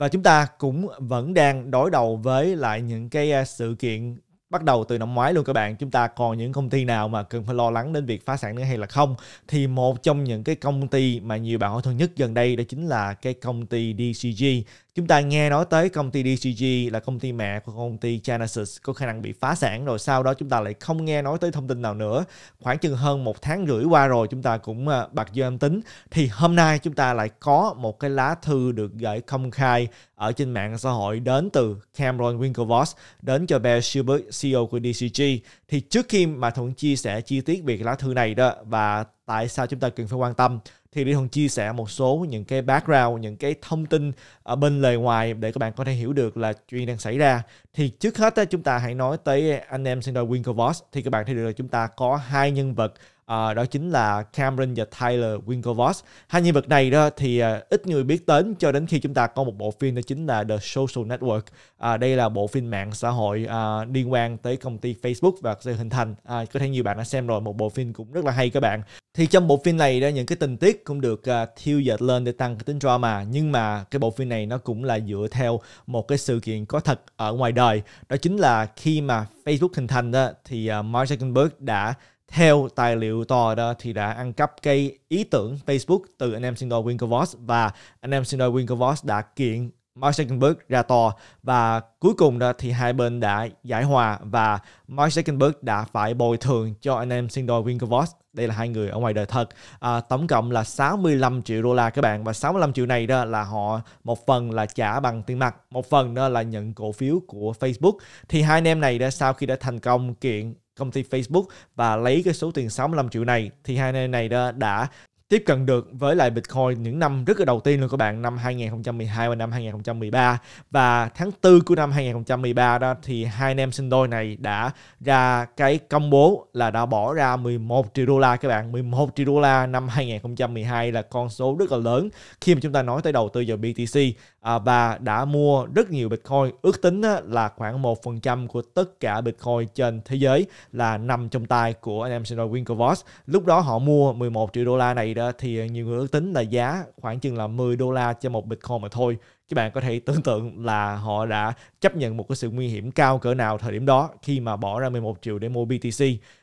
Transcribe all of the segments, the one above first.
và chúng ta cũng vẫn đang đối đầu với lại những cái à, sự kiện bắt đầu từ năm ngoái luôn các bạn chúng ta còn những công ty nào mà cần phải lo lắng đến việc phá sản nữa hay là không thì một trong những cái công ty mà nhiều bạn hỏi thân nhất gần đây đó chính là cái công ty DCG chúng ta nghe nói tới công ty DCG là công ty mẹ của công ty Genesis có khả năng bị phá sản rồi sau đó chúng ta lại không nghe nói tới thông tin nào nữa khoảng chừng hơn một tháng rưỡi qua rồi chúng ta cũng ờ, bạc dư âm tính thì hôm nay chúng ta lại có một cái lá thư được gửi công khai ở trên mạng xã hội đến từ Cameron Winklevoss đến cho Bear Schubert CEO của DCG thì trước khi mà Thuận chia sẻ chi tiết về lá thư này đó và tại sao chúng ta cần phải quan tâm thì Ly Thuận chia sẻ một số những cái background, những cái thông tin ở bên lề ngoài để các bạn có thể hiểu được là chuyện đang xảy ra. Thì trước hết chúng ta hãy nói tới anh em sinh đôi Winklevoss thì các bạn thấy được là chúng ta có hai nhân vật à, đó chính là Cameron và Tyler Winklevoss. Hai nhân vật này đó thì à, ít người biết đến cho đến khi chúng ta có một bộ phim đó chính là The Social Network. À, đây là bộ phim mạng xã hội à, liên quan tới công ty Facebook và sự hình thành. À, có thể nhiều bạn đã xem rồi một bộ phim cũng rất là hay các bạn. Thì trong bộ phim này đó những cái tình tiết cũng được à, thiêu dệt lên để tăng cái tính drama nhưng mà cái bộ phim này nó cũng là dựa theo một cái sự kiện có thật ở ngoài đời. Đó chính là khi mà Facebook hình thành đó thì à, Mark Zuckerberg đã theo tài liệu tòa đó thì đã ăn cắp cây ý tưởng Facebook từ anh em sinh đôi Winklevoss và anh em sinh đôi Winklevoss đã kiện Mark Zuckerberg ra tòa và cuối cùng đó thì hai bên đã giải hòa và Mark Zuckerberg đã phải bồi thường cho anh em sinh đôi Winklevoss đây là hai người ở ngoài đời thật à, tổng cộng là 65 triệu đô la các bạn và 65 triệu này đó là họ một phần là trả bằng tiền mặt một phần đó là nhận cổ phiếu của Facebook thì hai anh em này đã sau khi đã thành công kiện công ty Facebook và lấy cái số tiền 65 triệu này thì hai anh này đã, đã tiếp cận được với lại Bitcoin những năm rất là đầu tiên luôn các bạn năm 2012 và năm 2013 và tháng 4 của năm 2013 đó thì hai anh em sinh đôi này đã ra cái công bố là đã bỏ ra 11 triệu đô la các bạn 11 triệu đô la năm 2012 là con số rất là lớn khi mà chúng ta nói tới đầu tư vào BTC và đã mua rất nhiều Bitcoin. Ước tính là khoảng 1% của tất cả Bitcoin trên thế giới là nằm trong tay của anh em sinh Winklevoss. Lúc đó họ mua 11 triệu đô la này đó thì nhiều người ước tính là giá khoảng chừng là 10 đô la cho một Bitcoin mà thôi các bạn có thể tưởng tượng là họ đã chấp nhận một cái sự nguy hiểm cao cỡ nào thời điểm đó khi mà bỏ ra 11 triệu để mua BTC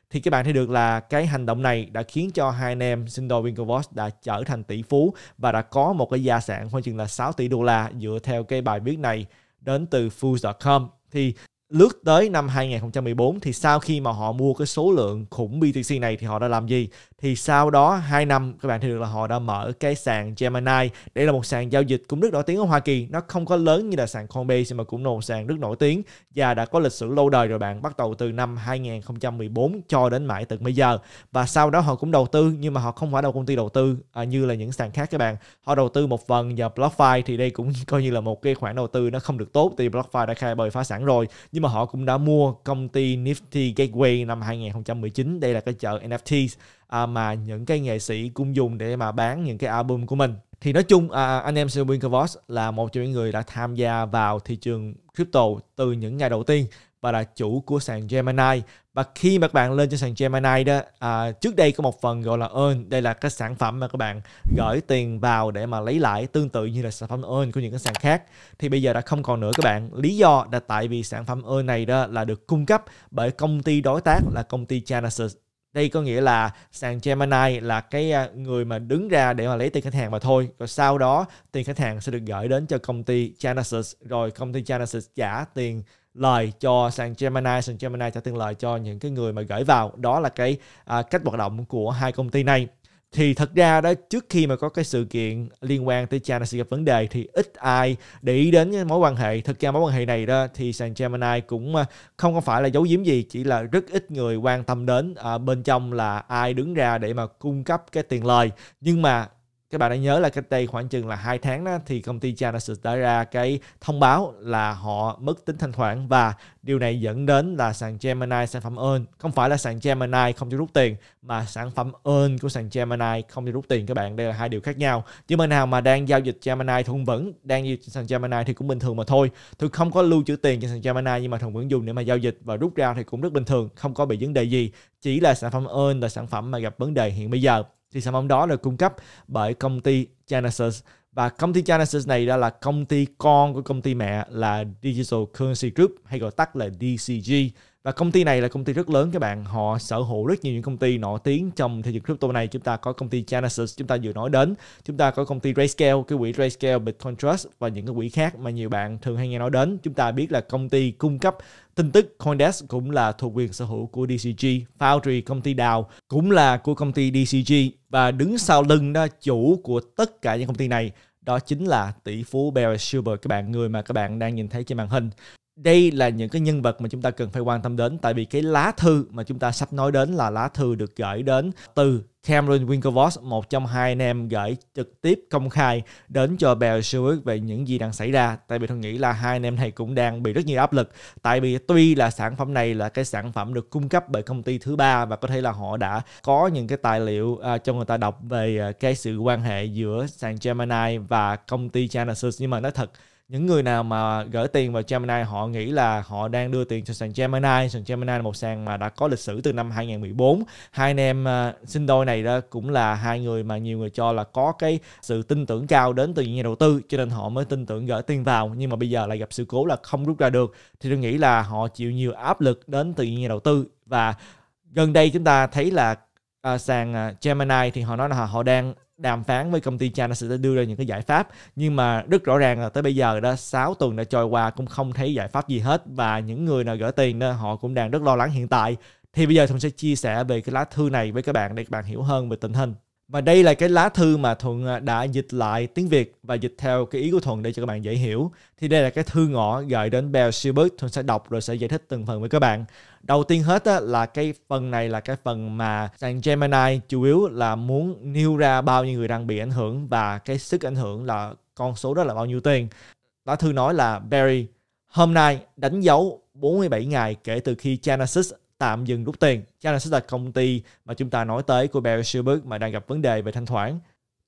thì các bạn thấy được là cái hành động này đã khiến cho hai anh em Sundar Winklevoss đã trở thành tỷ phú và đã có một cái gia sản khoảng chừng là 6 tỷ đô la dựa theo cái bài viết này đến từ Fools.com thì lướt tới năm 2014 thì sau khi mà họ mua cái số lượng khủng BTC này thì họ đã làm gì? Thì sau đó 2 năm các bạn thấy được là họ đã mở cái sàn Gemini. Đây là một sàn giao dịch cũng rất nổi tiếng ở Hoa Kỳ. Nó không có lớn như là sàn Coinbase mà cũng là một sàn rất nổi tiếng và đã có lịch sử lâu đời rồi bạn bắt đầu từ năm 2014 cho đến mãi tận bây giờ. Và sau đó họ cũng đầu tư nhưng mà họ không phải đầu công ty đầu tư à, như là những sàn khác các bạn. Họ đầu tư một phần vào BlockFi thì đây cũng coi như là một cái khoản đầu tư nó không được tốt thì BlockFi đã khai bời phá sản rồi nhưng mà họ cũng đã mua công ty Nifty Gateway năm 2019 đây là cái chợ NFT à, mà những cái nghệ sĩ cũng dùng để mà bán những cái album của mình thì nói chung à, anh em Winklevoss là một trong những người đã tham gia vào thị trường crypto từ những ngày đầu tiên và là chủ của sàn Gemini và khi mà các bạn lên trên sàn Gemini đó à, trước đây có một phần gọi là earn đây là cái sản phẩm mà các bạn gửi tiền vào để mà lấy lại tương tự như là sản phẩm earn của những cái sàn khác thì bây giờ đã không còn nữa các bạn lý do là tại vì sản phẩm earn này đó là được cung cấp bởi công ty đối tác là công ty Genesis đây có nghĩa là sàn Gemini là cái à, người mà đứng ra để mà lấy tiền khách hàng mà thôi rồi sau đó tiền khách hàng sẽ được gửi đến cho công ty Genesis rồi công ty Genesis trả tiền lời cho sàn Gemini, sàn Gemini trả tiền lời cho những cái người mà gửi vào. Đó là cái à, cách hoạt động của hai công ty này. Thì thật ra đó trước khi mà có cái sự kiện liên quan tới China sẽ gặp vấn đề thì ít ai để ý đến mối quan hệ. Thực ra mối quan hệ này đó thì sàn Gemini cũng à, không có phải là giấu giếm gì, chỉ là rất ít người quan tâm đến à, bên trong là ai đứng ra để mà cung cấp cái tiền lời. Nhưng mà các bạn đã nhớ là cách đây khoảng chừng là hai tháng đó thì công ty cha đã đã ra cái thông báo là họ mất tính thanh khoản và điều này dẫn đến là sàn Gemini sản phẩm earn không phải là sàn Gemini không cho rút tiền mà sản phẩm earn của sàn Gemini không cho rút tiền các bạn đây là hai điều khác nhau chứ bên nào mà đang giao dịch Gemini thì vẫn đang giao dịch sàn Gemini thì cũng bình thường mà thôi tôi không có lưu trữ tiền trên sàn Gemini nhưng mà thường vẫn dùng để mà giao dịch và rút ra thì cũng rất bình thường không có bị vấn đề gì chỉ là sản phẩm earn là sản phẩm mà gặp vấn đề hiện bây giờ thì sản phẩm đó được cung cấp bởi công ty Genesis và công ty Genesis này đó là công ty con của công ty mẹ là Digital Currency Group hay gọi tắt là DCG và công ty này là công ty rất lớn các bạn họ sở hữu rất nhiều những công ty nổi tiếng trong thị trường crypto này chúng ta có công ty Genesis chúng ta vừa nói đến chúng ta có công ty RayScale cái quỹ RayScale Bitcoin Trust và những cái quỹ khác mà nhiều bạn thường hay nghe nói đến chúng ta biết là công ty cung cấp tin tức CoinDesk cũng là thuộc quyền sở hữu của DCG Foundry công ty Đào cũng là của công ty DCG và đứng sau lưng đó chủ của tất cả những công ty này đó chính là tỷ phú Bear Silver các bạn người mà các bạn đang nhìn thấy trên màn hình đây là những cái nhân vật mà chúng ta cần phải quan tâm đến tại vì cái lá thư mà chúng ta sắp nói đến là lá thư được gửi đến từ Cameron Winklevoss, một trong hai anh em gửi trực tiếp công khai đến cho Bear Stewart về những gì đang xảy ra. Tại vì tôi nghĩ là hai anh em này cũng đang bị rất nhiều áp lực. Tại vì tuy là sản phẩm này là cái sản phẩm được cung cấp bởi công ty thứ ba và có thể là họ đã có những cái tài liệu à, cho người ta đọc về à, cái sự quan hệ giữa sàn Gemini và công ty Genesis. Nhưng mà nói thật, những người nào mà gửi tiền vào Gemini họ nghĩ là họ đang đưa tiền cho sàn Gemini sàn Gemini là một sàn mà đã có lịch sử từ năm 2014 hai anh em uh, sinh đôi này đó cũng là hai người mà nhiều người cho là có cái sự tin tưởng cao đến từ những nhà đầu tư cho nên họ mới tin tưởng gửi tiền vào nhưng mà bây giờ lại gặp sự cố là không rút ra được thì tôi nghĩ là họ chịu nhiều áp lực đến từ những nhà đầu tư và gần đây chúng ta thấy là uh, sàn uh, Gemini thì họ nói là họ đang đàm phán với công ty cha nó sẽ đưa ra những cái giải pháp nhưng mà rất rõ ràng là tới bây giờ đã 6 tuần đã trôi qua cũng không thấy giải pháp gì hết và những người nào gửi tiền đó họ cũng đang rất lo lắng hiện tại thì bây giờ Thuận sẽ chia sẻ về cái lá thư này với các bạn để các bạn hiểu hơn về tình hình và đây là cái lá thư mà Thuận à, đã dịch lại tiếng Việt và dịch theo cái ý của Thuận để cho các bạn dễ hiểu. Thì đây là cái thư ngõ gửi đến Bell Silbert. Thuận sẽ đọc rồi sẽ giải thích từng phần với các bạn đầu tiên hết á, là cái phần này là cái phần mà sàn Gemini chủ yếu là muốn nêu ra bao nhiêu người đang bị ảnh hưởng và cái sức ảnh hưởng là con số đó là bao nhiêu tiền lá thư nói là Barry hôm nay đánh dấu 47 ngày kể từ khi Genesis tạm dừng rút tiền. Genesis là công ty mà chúng ta nói tới của Barry Silbert mà đang gặp vấn đề về thanh khoản.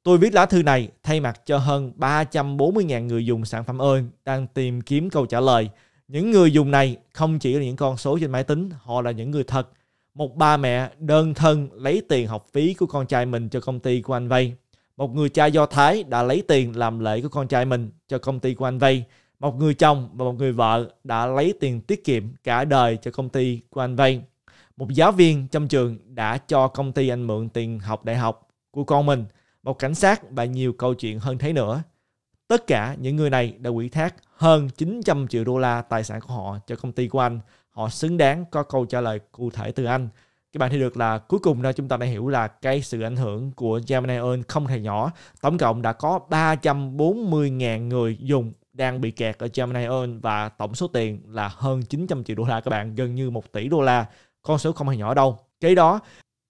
Tôi viết lá thư này thay mặt cho hơn 340.000 người dùng sản phẩm ơn đang tìm kiếm câu trả lời những người dùng này không chỉ là những con số trên máy tính họ là những người thật một ba mẹ đơn thân lấy tiền học phí của con trai mình cho công ty của anh vay một người cha do thái đã lấy tiền làm lễ của con trai mình cho công ty của anh vay một người chồng và một người vợ đã lấy tiền tiết kiệm cả đời cho công ty của anh vay một giáo viên trong trường đã cho công ty anh mượn tiền học đại học của con mình một cảnh sát và nhiều câu chuyện hơn thế nữa tất cả những người này đã quỷ thác hơn 900 triệu đô la tài sản của họ cho công ty của anh. Họ xứng đáng có câu trả lời cụ thể từ anh. Các bạn thấy được là cuối cùng đó chúng ta đã hiểu là cái sự ảnh hưởng của Gemini Earn không hề nhỏ. Tổng cộng đã có 340.000 người dùng đang bị kẹt ở Gemini Earn và tổng số tiền là hơn 900 triệu đô la các bạn, gần như 1 tỷ đô la. Con số không hề nhỏ đâu. Kế đó,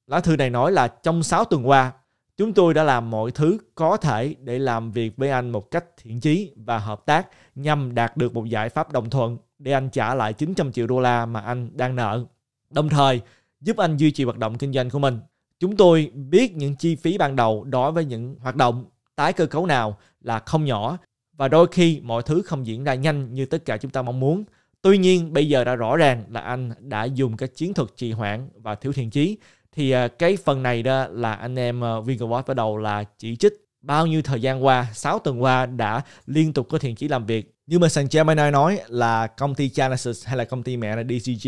lá thư này nói là trong 6 tuần qua, Chúng tôi đã làm mọi thứ có thể để làm việc với anh một cách thiện chí và hợp tác nhằm đạt được một giải pháp đồng thuận để anh trả lại 900 triệu đô la mà anh đang nợ. Đồng thời, giúp anh duy trì hoạt động kinh doanh của mình. Chúng tôi biết những chi phí ban đầu đối với những hoạt động tái cơ cấu nào là không nhỏ và đôi khi mọi thứ không diễn ra nhanh như tất cả chúng ta mong muốn. Tuy nhiên, bây giờ đã rõ ràng là anh đã dùng các chiến thuật trì hoãn và thiếu thiện chí thì à, cái phần này đó là anh em à, VigoWatch bắt đầu là chỉ trích bao nhiêu thời gian qua 6 tuần qua đã liên tục có thiện chỉ làm việc như mà sàn Gemini nói là công ty Genesis hay là công ty mẹ là DCG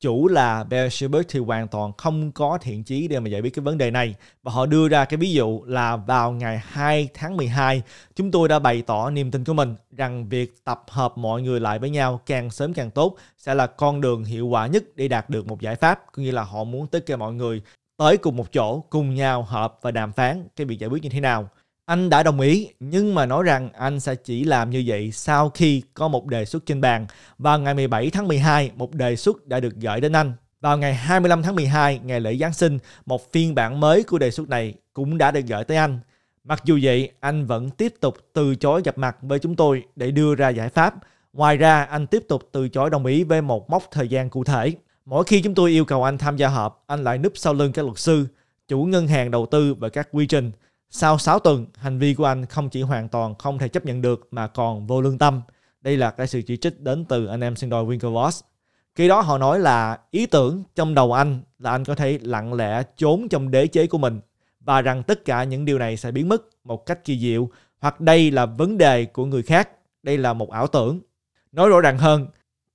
chủ là Beelzebub thì hoàn toàn không có thiện chí để mà giải quyết cái vấn đề này. Và họ đưa ra cái ví dụ là vào ngày 2 tháng 12, chúng tôi đã bày tỏ niềm tin của mình rằng việc tập hợp mọi người lại với nhau càng sớm càng tốt sẽ là con đường hiệu quả nhất để đạt được một giải pháp. cũng như là họ muốn tất cả mọi người tới cùng một chỗ, cùng nhau họp và đàm phán cái việc giải quyết như thế nào. Anh đã đồng ý nhưng mà nói rằng anh sẽ chỉ làm như vậy sau khi có một đề xuất trên bàn. Vào ngày 17 tháng 12, một đề xuất đã được gửi đến anh. Vào ngày 25 tháng 12, ngày lễ Giáng sinh, một phiên bản mới của đề xuất này cũng đã được gửi tới anh. Mặc dù vậy, anh vẫn tiếp tục từ chối gặp mặt với chúng tôi để đưa ra giải pháp. Ngoài ra, anh tiếp tục từ chối đồng ý với một mốc thời gian cụ thể. Mỗi khi chúng tôi yêu cầu anh tham gia họp, anh lại núp sau lưng các luật sư, chủ ngân hàng đầu tư và các quy trình – sau 6 tuần, hành vi của anh không chỉ hoàn toàn không thể chấp nhận được mà còn vô lương tâm. Đây là cái sự chỉ trích đến từ anh em sinh đôi Winklevoss. Khi đó họ nói là ý tưởng trong đầu anh là anh có thể lặng lẽ trốn trong đế chế của mình và rằng tất cả những điều này sẽ biến mất một cách kỳ diệu hoặc đây là vấn đề của người khác, đây là một ảo tưởng. Nói rõ ràng hơn,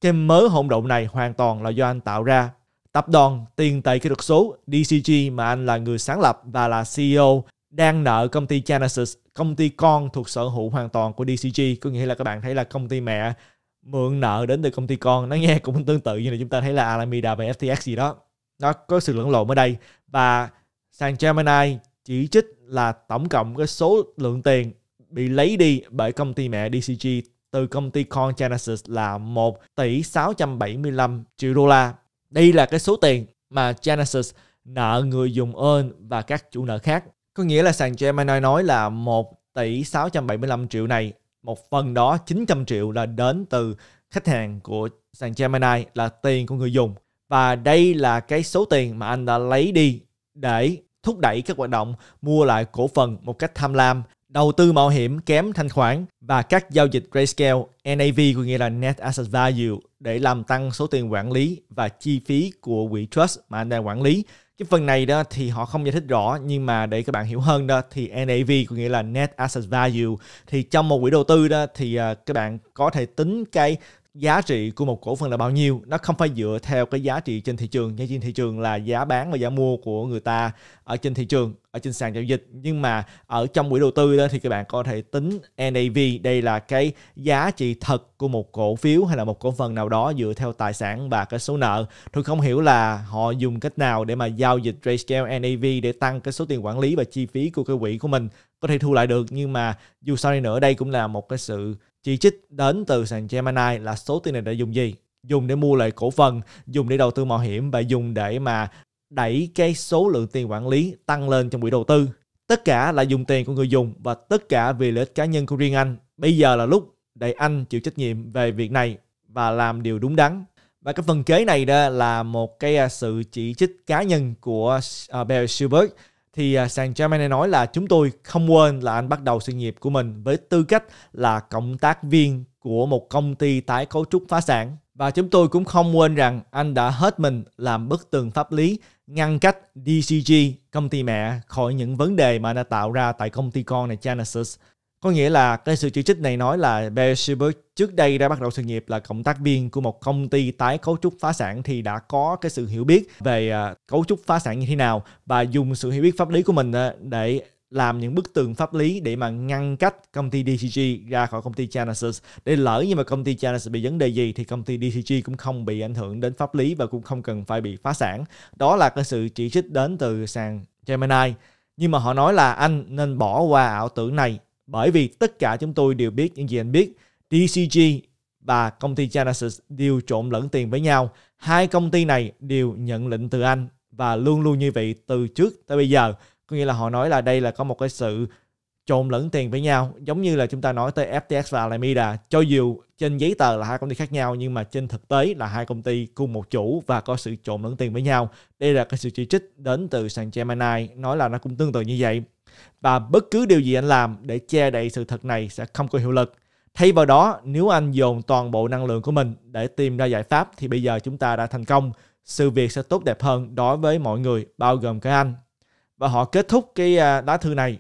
cái mớ hỗn độn này hoàn toàn là do anh tạo ra. Tập đoàn tiền tệ kỹ thuật số DCG mà anh là người sáng lập và là CEO đang nợ công ty Genesis, công ty con thuộc sở hữu hoàn toàn của DCG. Có nghĩa là các bạn thấy là công ty mẹ mượn nợ đến từ công ty con. Nó nghe cũng tương tự như là chúng ta thấy là Alameda và FTX gì đó. Nó có sự lẫn lộn ở đây. Và sàn Gemini chỉ trích là tổng cộng cái số lượng tiền bị lấy đi bởi công ty mẹ DCG từ công ty Con Genesis là 1 tỷ 675 triệu đô la. Đây là cái số tiền mà Genesis nợ người dùng ơn và các chủ nợ khác có nghĩa là sàn Gemini nói là 1 tỷ 675 triệu này, một phần đó 900 triệu là đến từ khách hàng của sàn Gemini là tiền của người dùng. Và đây là cái số tiền mà anh đã lấy đi để thúc đẩy các hoạt động mua lại cổ phần một cách tham lam, đầu tư mạo hiểm kém thanh khoản và các giao dịch grayscale NAV có nghĩa là Net Asset Value để làm tăng số tiền quản lý và chi phí của quỹ trust mà anh đang quản lý cái phần này đó thì họ không giải thích rõ nhưng mà để các bạn hiểu hơn đó thì NAV có nghĩa là Net Asset Value thì trong một quỹ đầu tư đó thì à, các bạn có thể tính cái giá trị của một cổ phần là bao nhiêu nó không phải dựa theo cái giá trị trên thị trường giá trên thị trường là giá bán và giá mua của người ta ở trên thị trường ở trên sàn giao dịch nhưng mà ở trong quỹ đầu tư đó thì các bạn có thể tính NAV đây là cái giá trị thật của một cổ phiếu hay là một cổ phần nào đó dựa theo tài sản và cái số nợ tôi không hiểu là họ dùng cách nào để mà giao dịch ratio NAV để tăng cái số tiền quản lý và chi phí của cái quỹ của mình có thể thu lại được nhưng mà dù sao đi nữa đây cũng là một cái sự chỉ trích đến từ sàn Gemini là số tiền này đã dùng gì? Dùng để mua lại cổ phần, dùng để đầu tư mạo hiểm và dùng để mà đẩy cái số lượng tiền quản lý tăng lên trong quỹ đầu tư. Tất cả là dùng tiền của người dùng và tất cả vì lợi ích cá nhân của riêng anh. Bây giờ là lúc để anh chịu trách nhiệm về việc này và làm điều đúng đắn. Và cái phần kế này đó là một cái sự chỉ trích cá nhân của à, Bear Silbert thì à, sàn Gemini nói là chúng tôi không quên là anh bắt đầu sự nghiệp của mình với tư cách là cộng tác viên của một công ty tái cấu trúc phá sản và chúng tôi cũng không quên rằng anh đã hết mình làm bức tường pháp lý ngăn cách DCG, công ty mẹ, khỏi những vấn đề mà đã tạo ra tại công ty con này Genesis. Có nghĩa là cái sự chỉ trích này nói là Beersheba trước đây đã bắt đầu sự nghiệp là cộng tác viên của một công ty tái cấu trúc phá sản thì đã có cái sự hiểu biết về à, cấu trúc phá sản như thế nào và dùng sự hiểu biết pháp lý của mình à, để làm những bức tường pháp lý để mà ngăn cách công ty DCG ra khỏi công ty Genesis để lỡ nhưng mà công ty Genesis bị vấn đề gì thì công ty DCG cũng không bị ảnh hưởng đến pháp lý và cũng không cần phải bị phá sản đó là cái sự chỉ trích đến từ sàn Gemini nhưng mà họ nói là anh nên bỏ qua ảo tưởng này bởi vì tất cả chúng tôi đều biết những gì anh biết. DCG và công ty Genesis đều trộn lẫn tiền với nhau. Hai công ty này đều nhận lệnh từ anh và luôn luôn như vậy từ trước tới bây giờ. Có nghĩa là họ nói là đây là có một cái sự trộn lẫn tiền với nhau giống như là chúng ta nói tới FTX và Alameda cho dù trên giấy tờ là hai công ty khác nhau nhưng mà trên thực tế là hai công ty cùng một chủ và có sự trộn lẫn tiền với nhau đây là cái sự chỉ trích đến từ sàn Gemini nói là nó cũng tương tự như vậy và bất cứ điều gì anh làm để che đậy sự thật này sẽ không có hiệu lực. Thay vào đó, nếu anh dồn toàn bộ năng lượng của mình để tìm ra giải pháp thì bây giờ chúng ta đã thành công. Sự việc sẽ tốt đẹp hơn đối với mọi người, bao gồm cả anh. Và họ kết thúc cái à, lá thư này.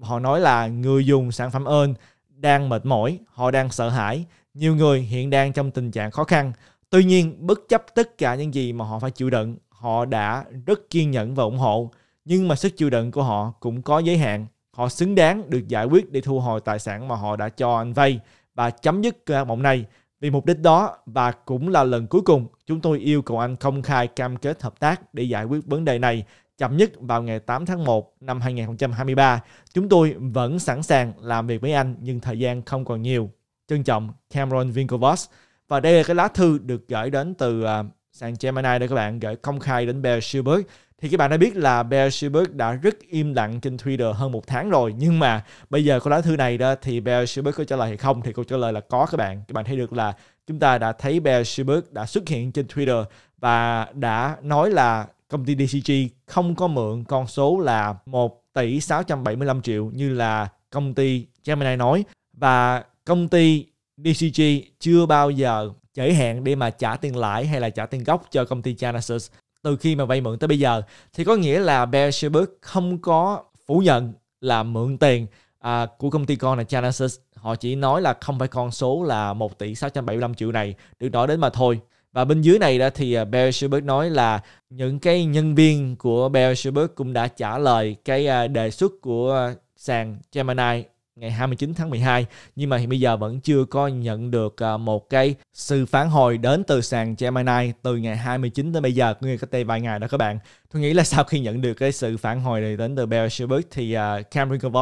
Họ nói là người dùng sản phẩm ơn đang mệt mỏi, họ đang sợ hãi. Nhiều người hiện đang trong tình trạng khó khăn. Tuy nhiên, bất chấp tất cả những gì mà họ phải chịu đựng, họ đã rất kiên nhẫn và ủng hộ nhưng mà sức chịu đựng của họ cũng có giới hạn. Họ xứng đáng được giải quyết để thu hồi tài sản mà họ đã cho anh vay và chấm dứt cơn mộng này. Vì mục đích đó và cũng là lần cuối cùng chúng tôi yêu cầu anh công khai cam kết hợp tác để giải quyết vấn đề này chậm nhất vào ngày 8 tháng 1 năm 2023. Chúng tôi vẫn sẵn sàng làm việc với anh nhưng thời gian không còn nhiều. Trân trọng Cameron Winklevoss. Và đây là cái lá thư được gửi đến từ à, sàn Gemini đây các bạn gửi công khai đến Bear Silberg thì các bạn đã biết là Bear Silberg đã rất im lặng trên Twitter hơn một tháng rồi nhưng mà bây giờ có lá thư này đó thì Bear Silberg có trả lời hay không thì câu trả lời là có các bạn các bạn thấy được là chúng ta đã thấy Bear Silberg đã xuất hiện trên Twitter và đã nói là công ty DCG không có mượn con số là 1 tỷ 675 triệu như là công ty Gemini nói và công ty DCG chưa bao giờ giới hạn để mà trả tiền lãi hay là trả tiền gốc cho công ty Genesis từ khi mà vay mượn tới bây giờ thì có nghĩa là Bear không có phủ nhận là mượn tiền à, của công ty con là Genesis họ chỉ nói là không phải con số là 1 tỷ 675 triệu này được nói đến mà thôi và bên dưới này đó thì à, Bear nói là những cái nhân viên của Bear cũng đã trả lời cái à, đề xuất của sàn Gemini ngày 29 tháng 12 nhưng mà hiện bây giờ vẫn chưa có nhận được à, một cái sự phản hồi đến từ sàn Gemini từ ngày 29 tới bây giờ cũng như cách đây vài ngày đó các bạn tôi nghĩ là sau khi nhận được cái sự phản hồi này đến từ Bear Shebert thì à, Cameron Cam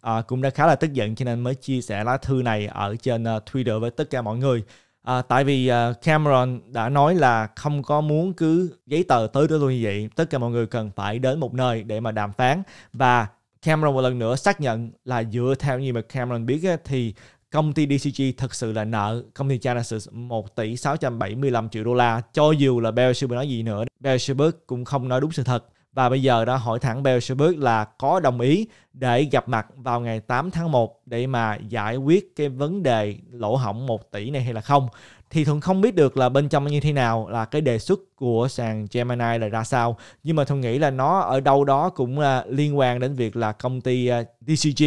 à, cũng đã khá là tức giận cho nên mới chia sẻ lá thư này ở trên Twitter với tất cả mọi người À, tại vì uh, Cameron đã nói là không có muốn cứ giấy tờ tới tới luôn như vậy tất cả mọi người cần phải đến một nơi để mà đàm phán và Cameron một lần nữa xác nhận là dựa theo như mà Cameron biết ấy, thì công ty DCG thực sự là nợ công ty Genesis 1 tỷ 675 triệu đô la cho dù là Bear Shepard nói gì nữa Bear cũng không nói đúng sự thật và bây giờ đã hỏi thẳng Bear là có đồng ý để gặp mặt vào ngày 8 tháng 1 để mà giải quyết cái vấn đề lỗ hỏng 1 tỷ này hay là không thì thường không biết được là bên trong như thế nào là cái đề xuất của sàn Gemini là ra sao nhưng mà thường nghĩ là nó ở đâu đó cũng à, liên quan đến việc là công ty à, DCG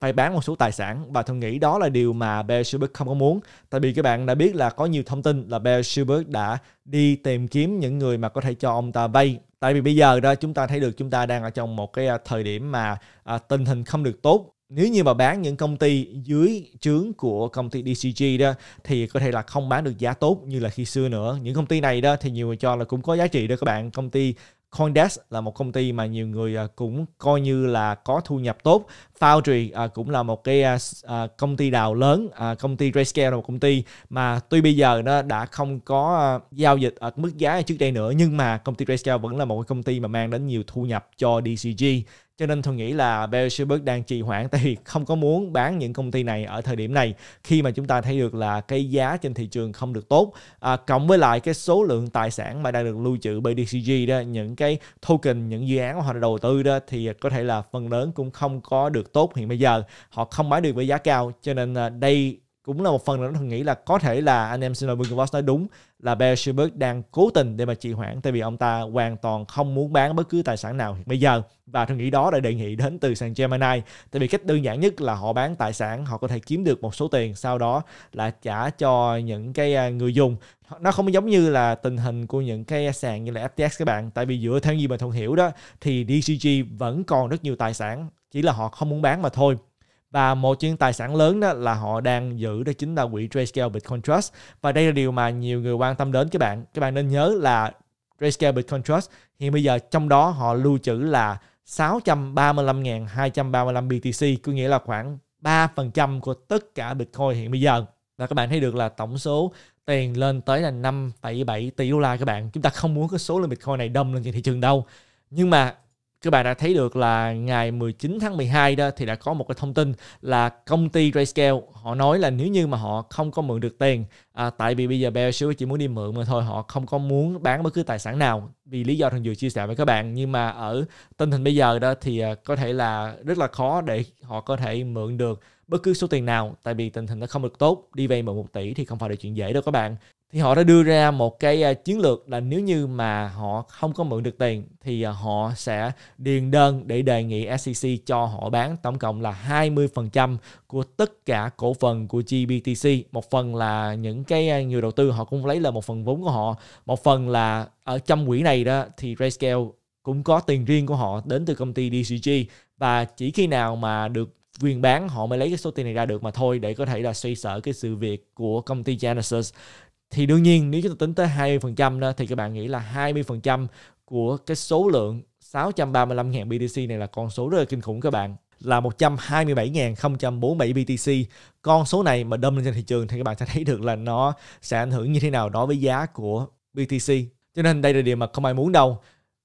phải bán một số tài sản và tôi nghĩ đó là điều mà Bear Stearns không có muốn tại vì các bạn đã biết là có nhiều thông tin là Bear Stearns đã đi tìm kiếm những người mà có thể cho ông ta vay tại vì bây giờ đó chúng ta thấy được chúng ta đang ở trong một cái à, thời điểm mà à, tình hình không được tốt nếu như mà bán những công ty dưới trướng của công ty DCG đó thì có thể là không bán được giá tốt như là khi xưa nữa. Những công ty này đó thì nhiều người cho là cũng có giá trị đó các bạn. Công ty Coindesk là một công ty mà nhiều người à, cũng coi như là có thu nhập tốt Foundry à, cũng là một cái à, à, công ty đào lớn, à, công ty Grayscale là một công ty mà tuy bây giờ nó đã không có à, giao dịch ở mức giá trước đây nữa nhưng mà công ty Grayscale vẫn là một cái công ty mà mang đến nhiều thu nhập cho DCG cho nên tôi nghĩ là Bear đang trì hoãn tại vì không có muốn bán những công ty này ở thời điểm này khi mà chúng ta thấy được là cái giá trên thị trường không được tốt à, cộng với lại cái số lượng tài sản mà đang được lưu trữ bởi DCG đó những cái token những dự án mà họ đã đầu tư đó thì có thể là phần lớn cũng không có được được tốt hiện bây giờ họ không bán được với giá cao cho nên à, đây cũng là một phần là nó nghĩ là có thể là anh em Snow Bunkerboss nói đúng là Bear Shepard đang cố tình để mà trì hoãn tại vì ông ta hoàn toàn không muốn bán bất cứ tài sản nào hiện bây giờ và tôi nghĩ đó đã đề nghị đến từ sàn Gemini tại vì cách đơn giản nhất là họ bán tài sản họ có thể kiếm được một số tiền sau đó là trả cho những cái à, người dùng nó không giống như là tình hình của những cái sàn như là FTX các bạn tại vì dựa theo gì mà thông hiểu đó thì DCG vẫn còn rất nhiều tài sản chỉ là họ không muốn bán mà thôi và một những tài sản lớn đó là họ đang giữ đó chính là quỹ Grayscale Bitcoin Trust và đây là điều mà nhiều người quan tâm đến các bạn các bạn nên nhớ là Grayscale Bitcoin Trust hiện bây giờ trong đó họ lưu trữ là 635.235 BTC có nghĩa là khoảng 3% của tất cả Bitcoin hiện bây giờ và các bạn thấy được là tổng số tiền lên tới là 5,7 tỷ đô la các bạn chúng ta không muốn cái số lượng Bitcoin này đâm lên trên thị trường đâu nhưng mà các bạn đã thấy được là ngày 19 tháng 12 đó thì đã có một cái thông tin là công ty Grayscale họ nói là nếu như mà họ không có mượn được tiền à, tại vì bây giờ Bear chỉ muốn đi mượn mà thôi họ không có muốn bán bất cứ tài sản nào vì lý do thằng vừa chia sẻ với các bạn nhưng mà ở tình hình bây giờ đó thì à, có thể là rất là khó để họ có thể mượn được bất cứ số tiền nào tại vì tình hình nó không được tốt đi vay mượn một tỷ thì không phải là chuyện dễ đâu các bạn thì họ đã đưa ra một cái à, chiến lược là nếu như mà họ không có mượn được tiền thì à, họ sẽ điền đơn để đề nghị SEC cho họ bán tổng cộng là 20% của tất cả cổ phần của GBTC. Một phần là những cái à, người đầu tư họ cũng lấy là một phần vốn của họ, một phần là ở trong quỹ này đó thì Grayscale cũng có tiền riêng của họ đến từ công ty DCG và chỉ khi nào mà được quyền bán họ mới lấy cái số tiền này ra được mà thôi để có thể là xoay sở cái sự việc của công ty Genesis thì đương nhiên nếu chúng ta tính tới 20% đó thì các bạn nghĩ là 20% của cái số lượng 635.000 BTC này là con số rất là kinh khủng các bạn là 127.047 BTC. Con số này mà đâm lên trên thị trường thì các bạn sẽ thấy được là nó sẽ ảnh hưởng như thế nào đối với giá của BTC. Cho nên đây là điều mà không ai muốn đâu.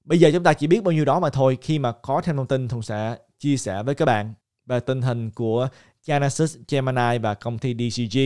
Bây giờ chúng ta chỉ biết bao nhiêu đó mà thôi. Khi mà có thêm thông tin, Thùng sẽ chia sẻ với các bạn về tình hình của Genesis, Gemini và công ty DCG.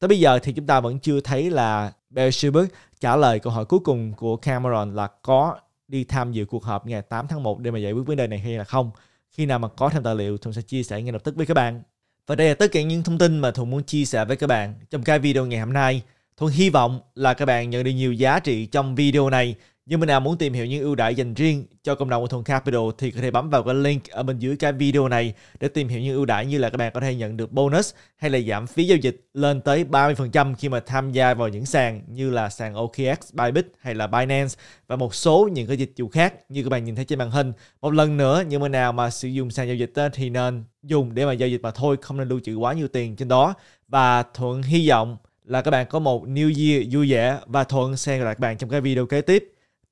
Tới bây giờ thì chúng ta vẫn chưa thấy là Beelzebub trả lời câu hỏi cuối cùng của Cameron là có đi tham dự cuộc họp ngày 8 tháng 1 để mà giải quyết vấn đề này hay là không. Khi nào mà có thêm tài liệu, Thùng sẽ chia sẻ ngay lập tức với các bạn. Và đây là tất cả những thông tin mà Thùng muốn chia sẻ với các bạn trong cái video ngày hôm nay. Thuận hy vọng là các bạn nhận được nhiều giá trị trong video này nhưng bên nào muốn tìm hiểu những ưu đãi dành riêng cho cộng đồng của Thuần Capital thì có thể bấm vào cái link ở bên dưới cái video này để tìm hiểu những ưu đãi như là các bạn có thể nhận được bonus hay là giảm phí giao dịch lên tới 30% khi mà tham gia vào những sàn như là sàn OKX, Bybit hay là Binance và một số những cái dịch vụ khác như các bạn nhìn thấy trên màn hình. Một lần nữa, những bên nào mà sử dụng sàn giao dịch thì nên dùng để mà giao dịch mà thôi, không nên lưu trữ quá nhiều tiền trên đó. Và Thuận hy vọng là các bạn có một New Year vui vẻ và Thuận sẽ gặp lại các bạn trong cái video kế tiếp.